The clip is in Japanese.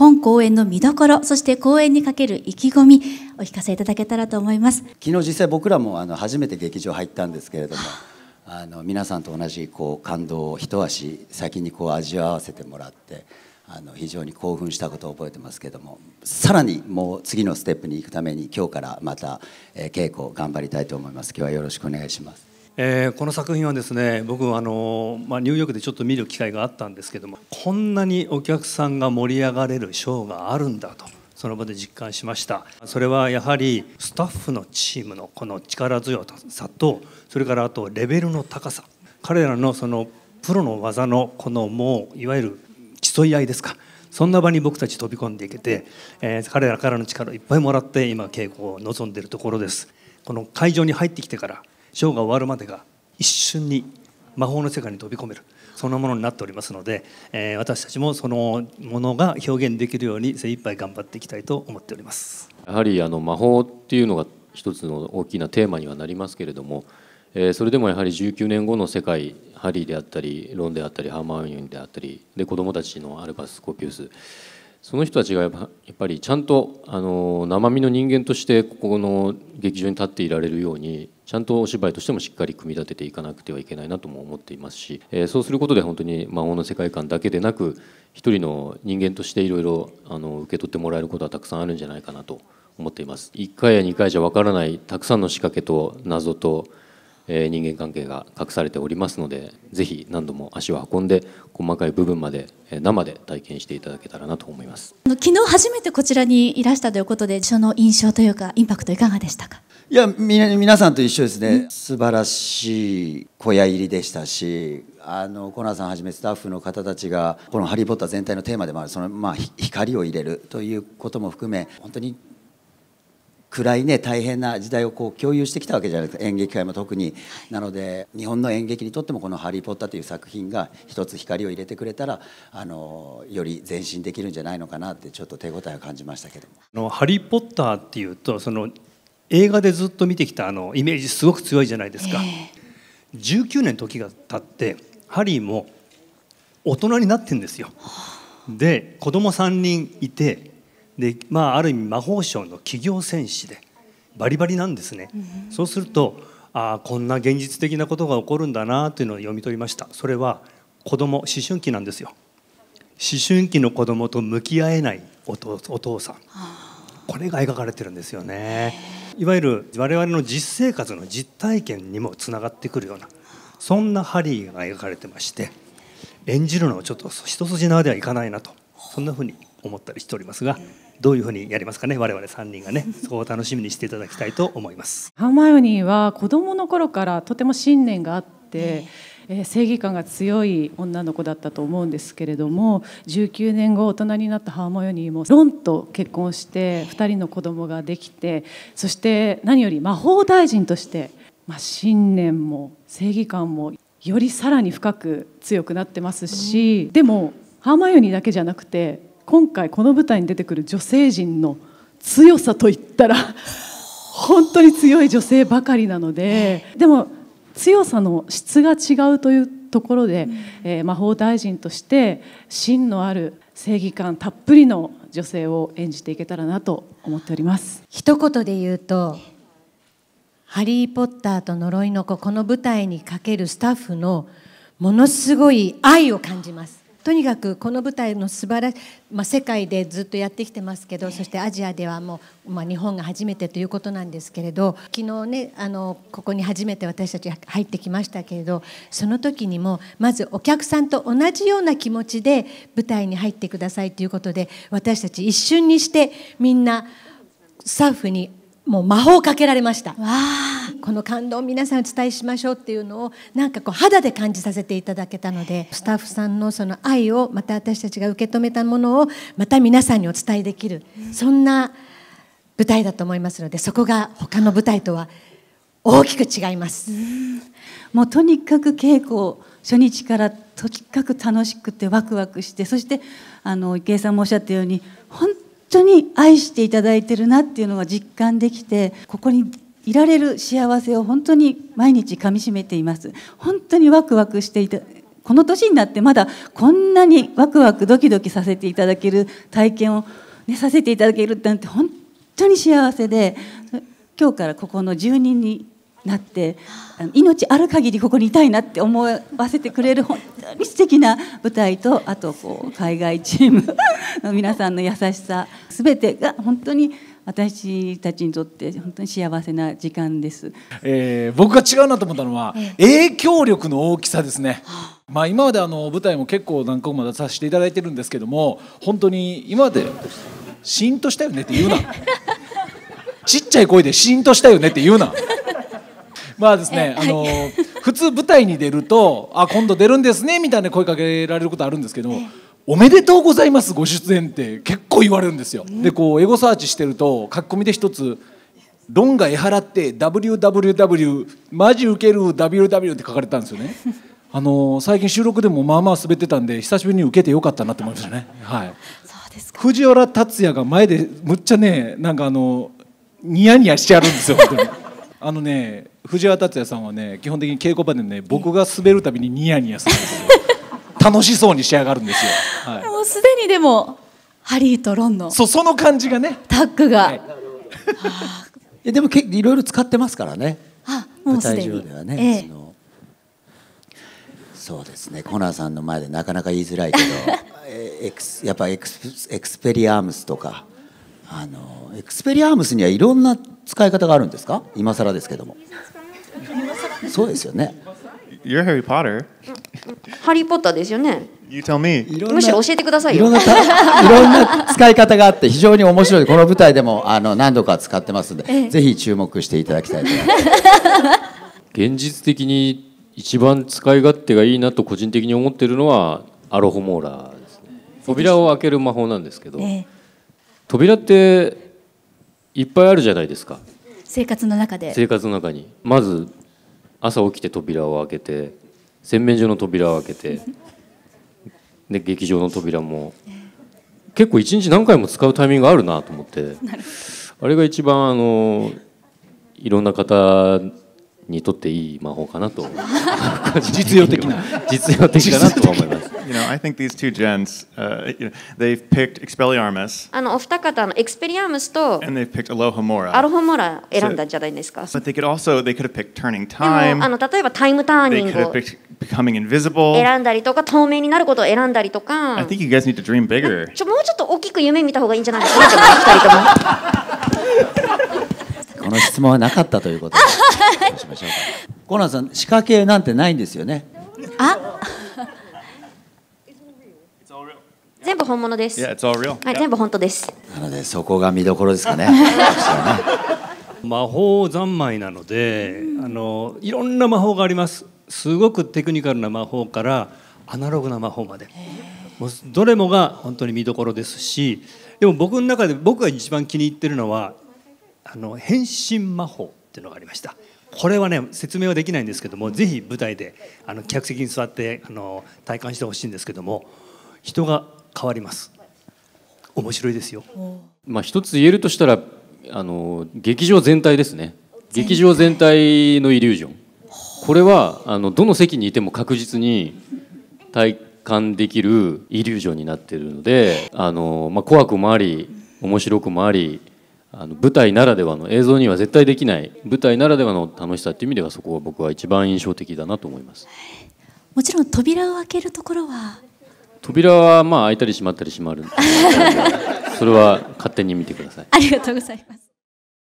本公演の見どころそして公演にかける意気込みお聞かせいただけたらと思います昨日実際僕らもあの初めて劇場入ったんですけれどもあの皆さんと同じこう感動を一足先にこう味わわせてもらってあの非常に興奮したことを覚えてますけどもさらにもう次のステップに行くために今日からまた稽古を頑張りたいと思います今日はよろしくお願いしますえー、この作品はですね僕あの、まあ、ニューヨークでちょっと見る機会があったんですけどもこんなにお客さんが盛り上がれるショーがあるんだとその場で実感しましたそれはやはりスタッフのチームのこの力強さとそれからあとレベルの高さ彼らのそのプロの技のこのもういわゆる競い合いですかそんな場に僕たち飛び込んでいけて、えー、彼らからの力をいっぱいもらって今稽古を望んでいるところですこの会場に入ってきてからショーが終わるまでが一瞬に魔法の世界に飛び込めるそんなものになっておりますので、えー、私たちもそのものが表現できるように精一杯頑張っていきたいと思っておりますやはりあの魔法っていうのが一つの大きなテーマにはなりますけれども、えー、それでもやはり19年後の世界ハリーであったりロンであったりハーマーィンであったりで子どもたちのアルバスコピースその人たちがやっぱりちゃんとあの生身の人間としてここの劇場に立っていられるようにちゃんとお芝居としてもしっかり組み立てていかなくてはいけないなとも思っていますし、えー、そうすることで本当に魔法の世界観だけでなく一人の人間としていろいろ受け取ってもらえることはたくさんあるんじゃないかなと思っています1回や2回じゃわからないたくさんの仕掛けと謎と、えー、人間関係が隠されておりますのでぜひ何度も足を運んで細かい部分まで、えー、生で体験していただけたらなと思います昨日初めてこちらにいらしたということでその印象というかインパクトいかがでしたかいや皆さんと一緒ですね素晴らしい小屋入りでしたしあのコナーさんはじめスタッフの方たちがこの「ハリー・ポッター」全体のテーマでもあるその、まあ、光を入れるということも含め本当に暗いね大変な時代をこう共有してきたわけじゃなすか演劇界も特に、なので日本の演劇にとってもこの「ハリー・ポッター」という作品が一つ光を入れてくれたらあのより前進できるんじゃないのかなってちょっと手応えを感じましたけども。のハリー・ポッターっていうとその映画でずっと見てきたあのイメージすごく強いじゃないですか、えー、19年時が経ってハリーも大人になってんですよで子供3人いてで、まあ、ある意味魔法省の企業戦士でバリバリなんですね、うん、そうするとああこんな現実的なことが起こるんだなというのを読み取りましたそれは子供思春期なんですよ思春期の子供と向き合えないお父さんこれが描かれてるんですよね。いわゆる我々の実生活の実体験にもつながってくるようなそんなハリーが描かれてまして演じるのはちょっと一筋縄ではいかないなとそんなふうに思ったりしておりますが。どういうふうにやりますかね我々3人がねそこを楽しみにしていただきたいと思いますハーマイオニーは子供の頃からとても信念があって、えーえ正義感が強い女の子だったと思うんですけれども19年後大人になったハーモニーもロンと結婚して2人の子供ができてそして何より魔法大臣として、まあ、信念も正義感もよりさらに深く強くなってますしでもハーマイオニーだけじゃなくて今回この舞台に出てくる女性陣の強さといったら本当に強い女性ばかりなのででも強さの質が違うというところで、えー、魔法大臣として芯のある正義感たっぷりの女性を演じていけたらなと思っております一言で言うと「ハリー・ポッターと呪いの子」この舞台にかけるスタッフのものすごい愛を感じますとにかくこの舞台の素晴らしい、まあ、世界でずっとやってきてますけどそしてアジアではもう、まあ、日本が初めてということなんですけれど昨日ねあのここに初めて私たち入ってきましたけれどその時にもまずお客さんと同じような気持ちで舞台に入ってくださいということで私たち一瞬にしてみんなスタッフにもう魔法をかけられました。わーこの感動を皆さんお伝えしましょうっていうのをなんかこう肌で感じさせていただけたのでスタッフさんのその愛をまた私たちが受け止めたものをまた皆さんにお伝えできる、そんな舞台だと思いますのでそこが他の舞台とは大きく違います。もうとにかく稽古初日からとにかく楽しくてワクワクしてそしてあの池江さんもおっしゃったように本当に愛していただいてるなっていうのが実感できてここにいられる幸せを本当に毎日かみしめています本当にワクワクしていたこの年になってまだこんなにワクワクドキドキさせていただける体験を、ね、させていただけるなんて本当に幸せで今日からここの住人になって命ある限りここにいたいなって思わせてくれる本当に素敵な舞台とあとこう海外チームの皆さんの優しさ全てが本当に私たちにとって本当に幸せな時間です、えー、僕が違うなと思ったのは、影響力の大きさですね。まあ、今まであの舞台も結構何個も出させていただいてるんですけども本当に今まで「シーンとしたよね」って言うな ちっちゃい声で「シーンとしたよね」って言うなまあですね、あの、普通舞台に出ると「あ今度出るんですね」みたいな声かけられることあるんですけど。おめでとうございますご出演って結構言われるんですよ、うん、でこうエゴサーチしてると書き込みで一つ「論が江原って WWW マジウケる WW」って書かれたんですよね あの最近収録でもまあまあ滑ってたんで久しぶりに受けてよかったなと思いましたね、はい、そうです藤原竜也が前でむっちゃねなんかあのニヤニヤしてやるんですよ本当に あのね藤原竜也さんはね基本的に稽古場でね僕が滑るたびにニヤニヤするんですよ楽しそうに仕上がるんですよ、はい、もうすでにでもハリーとロンのそその感じがねタッグが、はい、い でもけいろいろ使ってますからねあもうすでに舞台上ではね、ええ、そうですねコナーさんの前でなかなか言いづらいけどエクスやっぱエクスエクスペリアームスとかあのエクスペリアームスにはいろんな使い方があるんですか今更ですけども そうですよね You're Harry Potter ハリー・ポッターですよね。You tell me. むしろ教えてくださいよ。いろんな使い方があって非常に面白い。この舞台でもあの何度か使ってますので、ぜひ注目していただきたいと思います。現実的に一番使い勝手がいいなと個人的に思ってるのはアロホモーラーですね。扉を開ける魔法なんですけど、え扉っていっぱいあるじゃないですか。生活の中で。生活の中にまず朝起きて扉を開けて。洗面所の扉を開けてで劇場の扉も結構一日何回も使うタイミングあるなと思ってあれが一番あのいろんな方にとっていい魔法かなと実用的な実用的だなと思います。You know, I think these two gens, uh, you know, they've picked Expelliarmus. あのお二方の Expelliarmus と and they've picked Alohomora. Alohomora 選んだんじゃないですか。So, but they could also they could have picked Turning Time. でもあの例えばタイムターニング。They could have picked becoming invisible. 選んだりとか透明になることを選んだりとか。I think you guys need to dream bigger. ちょもうちょっと大きく夢見た方がいいんじゃないですか。この質問はなかったということで。どしましょうか。コナンさん仕掛けなんてないんですよね。あ。全部本物です。Yeah, e a はい、全部本当です。なのでそこが見どころですかね。魔法三昧なので、あのいろんな魔法があります。すごくテクニカルな魔法からアナログな魔法までもうどれもが本当に見どころですしでも僕の中で僕が一番気に入ってるのはあの変身魔法っていうのがありましたこれはね説明はできないんですけどもぜひ舞台であの客席に座ってあの体感してほしいんですけども人が変わります面白いですよ、まあ、一つ言えるとしたらあの劇場全体ですね劇場全体のイリュージョンこれはあのどの席にいても確実に体感できるイリュージョンになってるのであの、まあ、怖くもあり面白くもありあの舞台ならではの映像には絶対できない舞台ならではの楽しさという意味ではそこは僕は一番印象的だなと思います。もちろん扉を開けるところは扉はまあ開いたり閉まったり閉まる それは勝手に見てください。ありがとうございます。